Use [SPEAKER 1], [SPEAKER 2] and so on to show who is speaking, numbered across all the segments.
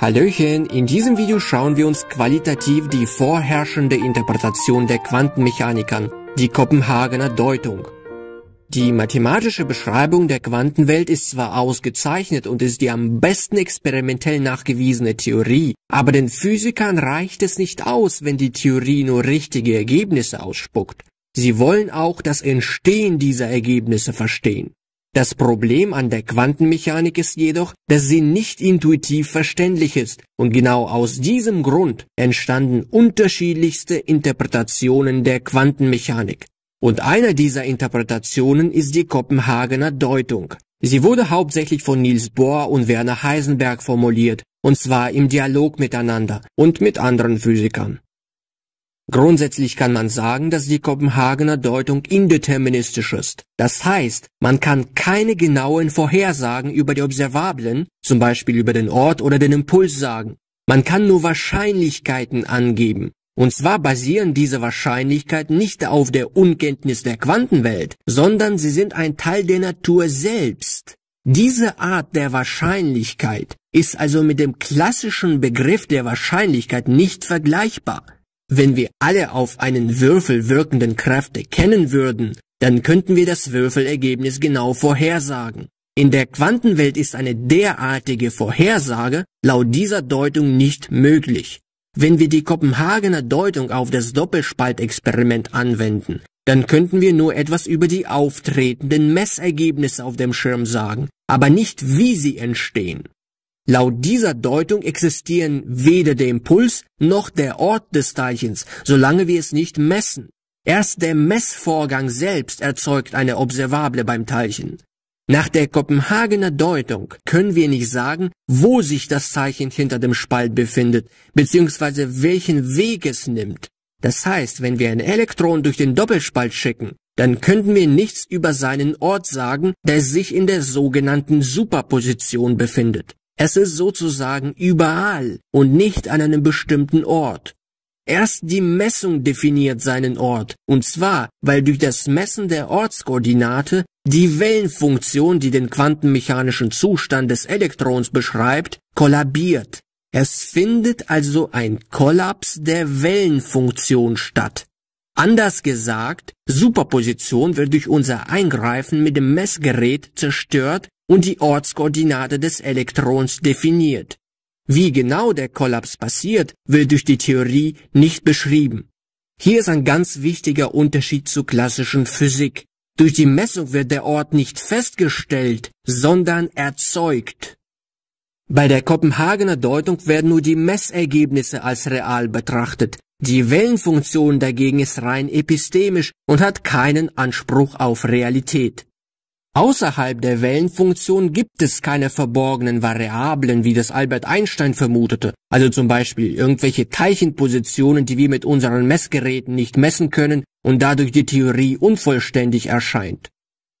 [SPEAKER 1] Hallöchen, in diesem Video schauen wir uns qualitativ die vorherrschende Interpretation der Quantenmechanik an, die Kopenhagener Deutung. Die mathematische Beschreibung der Quantenwelt ist zwar ausgezeichnet und ist die am besten experimentell nachgewiesene Theorie, aber den Physikern reicht es nicht aus, wenn die Theorie nur richtige Ergebnisse ausspuckt. Sie wollen auch das Entstehen dieser Ergebnisse verstehen. Das Problem an der Quantenmechanik ist jedoch, dass sie nicht intuitiv verständlich ist und genau aus diesem Grund entstanden unterschiedlichste Interpretationen der Quantenmechanik. Und einer dieser Interpretationen ist die Kopenhagener Deutung. Sie wurde hauptsächlich von Niels Bohr und Werner Heisenberg formuliert, und zwar im Dialog miteinander und mit anderen Physikern. Grundsätzlich kann man sagen, dass die Kopenhagener Deutung indeterministisch ist. Das heißt, man kann keine genauen Vorhersagen über die Observablen, zum Beispiel über den Ort oder den Impuls sagen. Man kann nur Wahrscheinlichkeiten angeben. Und zwar basieren diese Wahrscheinlichkeiten nicht auf der Unkenntnis der Quantenwelt, sondern sie sind ein Teil der Natur selbst. Diese Art der Wahrscheinlichkeit ist also mit dem klassischen Begriff der Wahrscheinlichkeit nicht vergleichbar. Wenn wir alle auf einen Würfel wirkenden Kräfte kennen würden, dann könnten wir das Würfelergebnis genau vorhersagen. In der Quantenwelt ist eine derartige Vorhersage laut dieser Deutung nicht möglich. Wenn wir die Kopenhagener Deutung auf das Doppelspaltexperiment anwenden, dann könnten wir nur etwas über die auftretenden Messergebnisse auf dem Schirm sagen, aber nicht wie sie entstehen. Laut dieser Deutung existieren weder der Impuls noch der Ort des Teilchens, solange wir es nicht messen. Erst der Messvorgang selbst erzeugt eine Observable beim Teilchen. Nach der Kopenhagener Deutung können wir nicht sagen, wo sich das Teilchen hinter dem Spalt befindet, beziehungsweise welchen Weg es nimmt. Das heißt, wenn wir ein Elektron durch den Doppelspalt schicken, dann könnten wir nichts über seinen Ort sagen, der sich in der sogenannten Superposition befindet. Es ist sozusagen überall und nicht an einem bestimmten Ort. Erst die Messung definiert seinen Ort, und zwar, weil durch das Messen der Ortskoordinate die Wellenfunktion, die den quantenmechanischen Zustand des Elektrons beschreibt, kollabiert. Es findet also ein Kollaps der Wellenfunktion statt. Anders gesagt, Superposition wird durch unser Eingreifen mit dem Messgerät zerstört und die Ortskoordinate des Elektrons definiert. Wie genau der Kollaps passiert, wird durch die Theorie nicht beschrieben. Hier ist ein ganz wichtiger Unterschied zur klassischen Physik. Durch die Messung wird der Ort nicht festgestellt, sondern erzeugt. Bei der Kopenhagener Deutung werden nur die Messergebnisse als real betrachtet. Die Wellenfunktion dagegen ist rein epistemisch und hat keinen Anspruch auf Realität. Außerhalb der Wellenfunktion gibt es keine verborgenen Variablen, wie das Albert Einstein vermutete, also zum Beispiel irgendwelche Teilchenpositionen, die wir mit unseren Messgeräten nicht messen können und dadurch die Theorie unvollständig erscheint.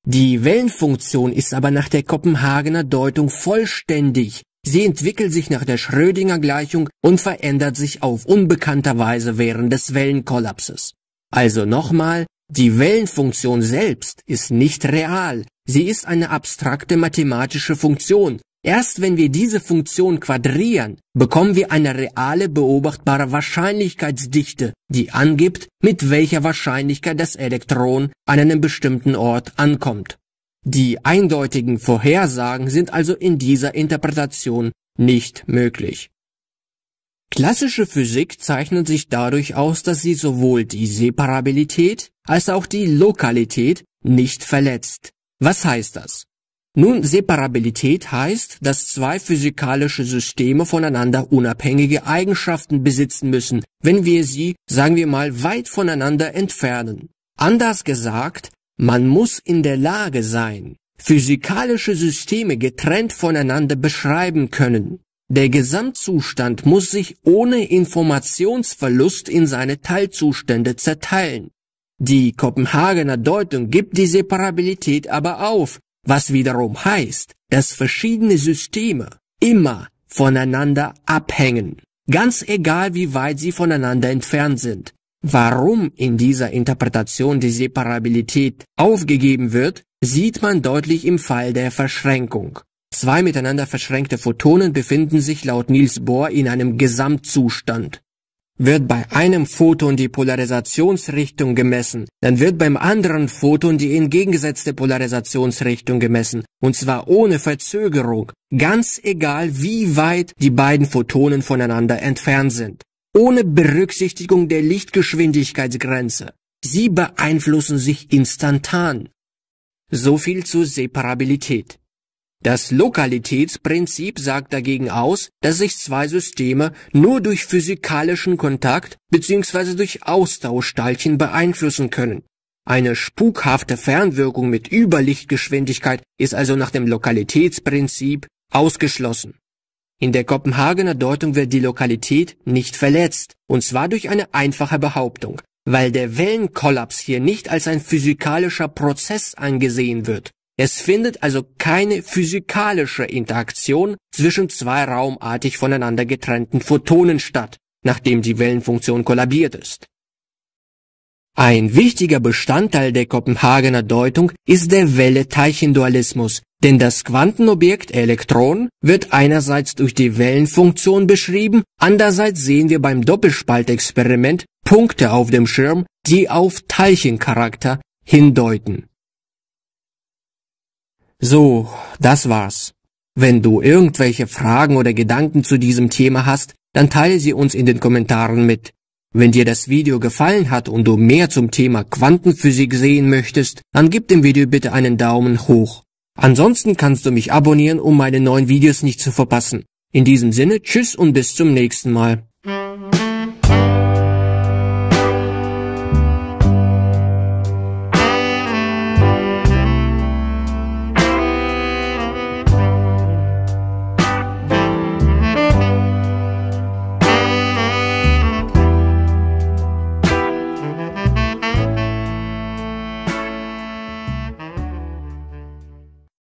[SPEAKER 1] Die Wellenfunktion ist aber nach der Kopenhagener Deutung vollständig. Sie entwickelt sich nach der Schrödinger Gleichung und verändert sich auf unbekannter Weise während des Wellenkollapses. Also nochmal, die Wellenfunktion selbst ist nicht real, Sie ist eine abstrakte mathematische Funktion. Erst wenn wir diese Funktion quadrieren, bekommen wir eine reale beobachtbare Wahrscheinlichkeitsdichte, die angibt, mit welcher Wahrscheinlichkeit das Elektron an einem bestimmten Ort ankommt. Die eindeutigen Vorhersagen sind also in dieser Interpretation nicht möglich. Klassische Physik zeichnet sich dadurch aus, dass sie sowohl die Separabilität als auch die Lokalität nicht verletzt. Was heißt das? Nun, Separabilität heißt, dass zwei physikalische Systeme voneinander unabhängige Eigenschaften besitzen müssen, wenn wir sie, sagen wir mal, weit voneinander entfernen. Anders gesagt, man muss in der Lage sein, physikalische Systeme getrennt voneinander beschreiben können. Der Gesamtzustand muss sich ohne Informationsverlust in seine Teilzustände zerteilen. Die Kopenhagener Deutung gibt die Separabilität aber auf, was wiederum heißt, dass verschiedene Systeme immer voneinander abhängen, ganz egal wie weit sie voneinander entfernt sind. Warum in dieser Interpretation die Separabilität aufgegeben wird, sieht man deutlich im Fall der Verschränkung. Zwei miteinander verschränkte Photonen befinden sich laut Niels Bohr in einem Gesamtzustand. Wird bei einem Photon die Polarisationsrichtung gemessen, dann wird beim anderen Photon die entgegengesetzte Polarisationsrichtung gemessen, und zwar ohne Verzögerung, ganz egal wie weit die beiden Photonen voneinander entfernt sind, ohne Berücksichtigung der Lichtgeschwindigkeitsgrenze. Sie beeinflussen sich instantan. So viel zur Separabilität. Das Lokalitätsprinzip sagt dagegen aus, dass sich zwei Systeme nur durch physikalischen Kontakt bzw. durch Austauschteilchen beeinflussen können. Eine spukhafte Fernwirkung mit Überlichtgeschwindigkeit ist also nach dem Lokalitätsprinzip ausgeschlossen. In der Kopenhagener Deutung wird die Lokalität nicht verletzt, und zwar durch eine einfache Behauptung, weil der Wellenkollaps hier nicht als ein physikalischer Prozess angesehen wird, es findet also keine physikalische Interaktion zwischen zwei raumartig voneinander getrennten Photonen statt, nachdem die Wellenfunktion kollabiert ist. Ein wichtiger Bestandteil der Kopenhagener Deutung ist der Welle-Teilchen-Dualismus, denn das Quantenobjekt Elektron wird einerseits durch die Wellenfunktion beschrieben, andererseits sehen wir beim Doppelspaltexperiment Punkte auf dem Schirm, die auf Teilchencharakter hindeuten. So, das war's. Wenn du irgendwelche Fragen oder Gedanken zu diesem Thema hast, dann teile sie uns in den Kommentaren mit. Wenn dir das Video gefallen hat und du mehr zum Thema Quantenphysik sehen möchtest, dann gib dem Video bitte einen Daumen hoch. Ansonsten kannst du mich abonnieren, um meine neuen Videos nicht zu verpassen. In diesem Sinne, tschüss und bis zum nächsten Mal.